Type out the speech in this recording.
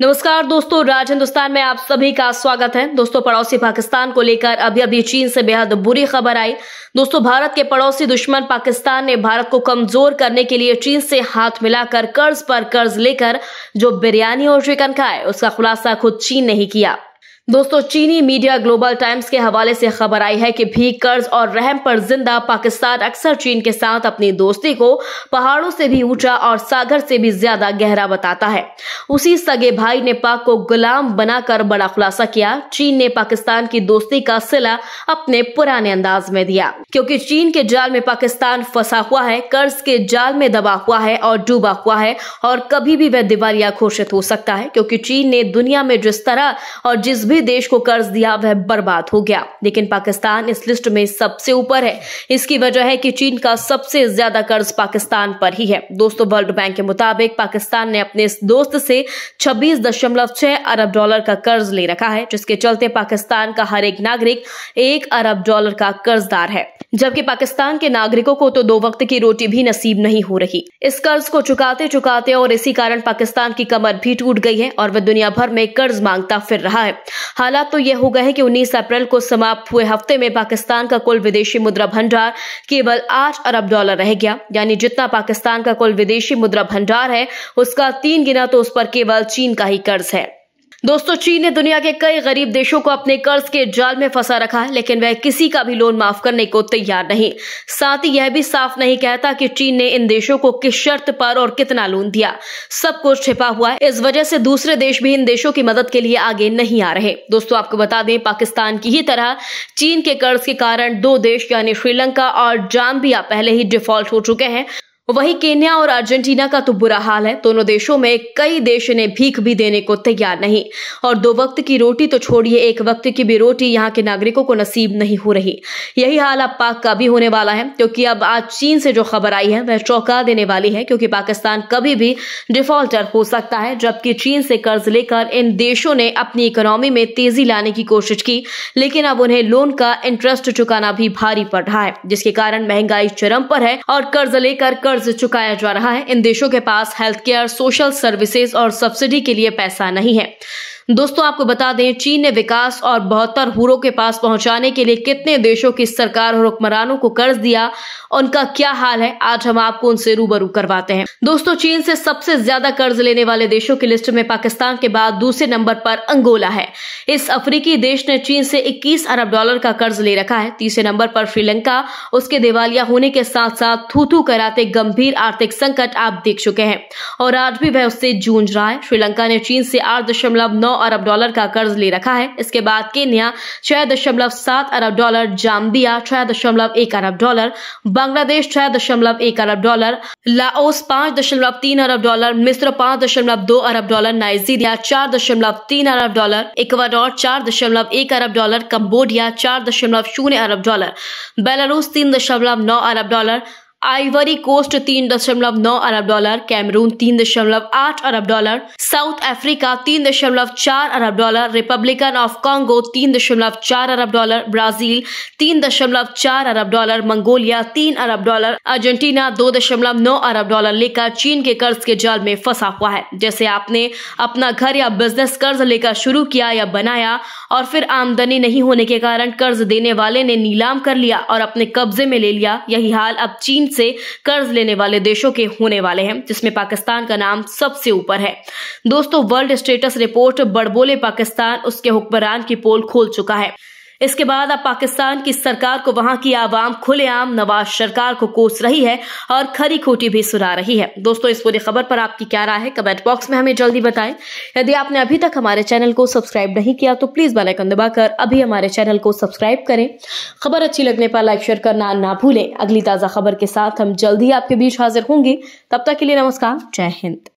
नमस्कार दोस्तों राज हिंदुस्तान में आप सभी का स्वागत है दोस्तों पड़ोसी पाकिस्तान को लेकर अभी अभी चीन से बेहद बुरी खबर आई दोस्तों भारत के पड़ोसी दुश्मन पाकिस्तान ने भारत को कमजोर करने के लिए चीन से हाथ मिलाकर कर्ज पर कर्ज लेकर जो बिरयानी और चिकन खाए उसका खुलासा खुद चीन ने ही किया दोस्तों चीनी मीडिया ग्लोबल टाइम्स के हवाले से खबर आई है कि भी कर्ज और रहम पर जिंदा पाकिस्तान अक्सर चीन के साथ अपनी दोस्ती को पहाड़ों से भी ऊंचा और सागर से भी ज्यादा गहरा बताता है उसी सगे भाई ने पाक को गुलाम बनाकर बड़ा खुलासा किया चीन ने पाकिस्तान की दोस्ती का सिला अपने पुराने अंदाज में दिया क्योंकि चीन के जाल में पाकिस्तान फंसा हुआ है कर्ज के जाल में दबा हुआ है और डूबा हुआ है और कभी भी वह दिवालिया घोषित हो सकता है क्योंकि चीन ने दुनिया में जिस तरह और जिस भी भी देश को कर्ज दिया वह बर्बाद हो गया लेकिन पाकिस्तान इस लिस्ट में सबसे ऊपर है इसकी वजह है कि चीन का सबसे ज्यादा कर्ज पाकिस्तान पर ही है दोस्तों वर्ल्ड बैंक के मुताबिक पाकिस्तान ने अपने इस दोस्त से छब्बीस अरब डॉलर का कर्ज ले रखा है जिसके चलते पाकिस्तान का हर एक नागरिक एक अरब डॉलर का कर्जदार है जबकि पाकिस्तान के नागरिकों को तो दो वक्त की रोटी भी नसीब नहीं हो रही इस कर्ज को चुकाते चुकाते और इसी कारण पाकिस्तान की कमर भी टूट गई है और वह दुनिया भर में कर्ज मांगता फिर रहा है हालात तो यह हो गए कि 19 अप्रैल को समाप्त हुए हफ्ते में पाकिस्तान का कुल विदेशी मुद्रा भंडार केवल आठ अरब डॉलर रह गया यानी जितना पाकिस्तान का कुल विदेशी मुद्रा भंडार है उसका तीन गिना तो उस पर केवल चीन का ही कर्ज है दोस्तों चीन ने दुनिया के कई गरीब देशों को अपने कर्ज के जाल में फंसा रखा है लेकिन वह किसी का भी लोन माफ करने को तैयार नहीं साथ ही यह भी साफ नहीं कहता कि चीन ने इन देशों को किस शर्त पर और कितना लोन दिया सब कुछ छिपा हुआ है इस वजह से दूसरे देश भी इन देशों की मदद के लिए आगे नहीं आ रहे दोस्तों आपको बता दें पाकिस्तान की ही तरह चीन के कर्ज के कारण दो देश यानी श्रीलंका और जाम्बिया पहले ही डिफॉल्ट हो चुके हैं वहीं केन्या और अर्जेंटीना का तो बुरा हाल है दोनों देशों में कई देश ने भीख भी देने को तैयार नहीं और दो वक्त की रोटी तो छोड़िए एक वक्त की भी रोटी यहाँ के नागरिकों को नसीब नहीं हो रही यही हाल अब पाक का भी होने वाला है क्योंकि अब आज चीन से जो खबर आई है वह चौंका देने वाली है क्योंकि पाकिस्तान कभी भी डिफॉल्टर हो सकता है जबकि चीन से कर्ज लेकर इन देशों ने अपनी इकोनॉमी में तेजी लाने की कोशिश की लेकिन अब उन्हें लोन का इंटरेस्ट चुकाना भी भारी पड़ रहा है जिसके कारण महंगाई चरम पर है और कर्ज लेकर कर्ज कर्ज चुकाया जा रहा है इन देशों के पास हेल्थ केयर सोशल सर्विसेज और सब्सिडी के लिए पैसा नहीं है दोस्तों आपको बता दें चीन ने विकास और बहत्तर हुरों के पास पहुंचाने के लिए कितने देशों की सरकार और हुक्मरानों को कर्ज दिया उनका क्या हाल है आज हम आपको उनसे रूबरू करवाते हैं दोस्तों चीन से सबसे ज्यादा कर्ज लेने वाले देशों की लिस्ट में पाकिस्तान के बाद दूसरे नंबर पर अंगोला है इस अफ्रीकी देश ने चीन से इक्कीस अरब डॉलर का कर्ज ले रखा है तीसरे नंबर पर श्रीलंका उसके दिवालिया होने के साथ साथ थूथू कराते गंभीर आर्थिक संकट आप देख चुके हैं और आज भी वह उससे जूझ रहा है श्रीलंका ने चीन से आठ दशमलव नौ अरब डॉलर का कर्ज ले रखा है इसके बाद केन्या छह दशमलव सात अरब डॉलर जाम्बिया छह दशमलव एक अरब डॉलर बांग्लादेश छह दशमलव एक अरब डॉलर लाओस पांच दशमलव तीन अरब डॉलर मिस्र पांच दशमलव दो अरब डॉलर नाइजीरिया चार दशमलव तीन अरब डॉलर इक्वाडोर चार दशमलव एक अरब डॉलर कम्बोडिया चार दशमलव शून्य अरब डॉलर बेलारूस तीन दशमलव नौ अरब डॉलर आइवरी कोस्ट तीन दशमलव नौ अरब डॉलर कैमरून तीन दशमलव आठ अरब डॉलर साउथ अफ्रीका तीन दशमलव चार अरब डॉलर रिपब्लिकन ऑफ कांगो तीन दशमलव चार अरब डॉलर ब्राजील तीन दशमलव चार अरब डॉलर मंगोलिया तीन अरब डॉलर अर्जेंटीना दो दशमलव नौ अरब डॉलर लेकर चीन के कर्ज के जाल में फंसा हुआ है जैसे आपने अपना घर या बिजनेस कर्ज लेकर शुरू किया या बनाया और फिर आमदनी नहीं होने के कारण कर्ज देने वाले ने नीलाम कर लिया और अपने कब्जे में ले लिया यही हाल अब चीन से कर्ज लेने वाले देशों के होने वाले हैं जिसमें पाकिस्तान का नाम सबसे ऊपर है दोस्तों वर्ल्ड स्टेटस रिपोर्ट बड़बोले पाकिस्तान उसके हुक्मरान की पोल खोल चुका है इसके बाद अब पाकिस्तान की सरकार को वहां की आवाम खुलेआम नवाज सरकार को कोस रही है और खरी खोटी भी सुना रही है दोस्तों इस पूरी खबर पर आपकी क्या राय है कमेंट बॉक्स में हमें जल्दी बताएं यदि आपने अभी तक हमारे चैनल को सब्सक्राइब नहीं किया तो प्लीज बेलाइकन दबाकर अभी हमारे चैनल को सब्सक्राइब करें खबर अच्छी लगने पर लाइक शेयर करना ना भूलें अगली ताज़ा खबर के साथ हम जल्दी आपके बीच हाजिर होंगे तब तक के लिए नमस्कार जय हिंद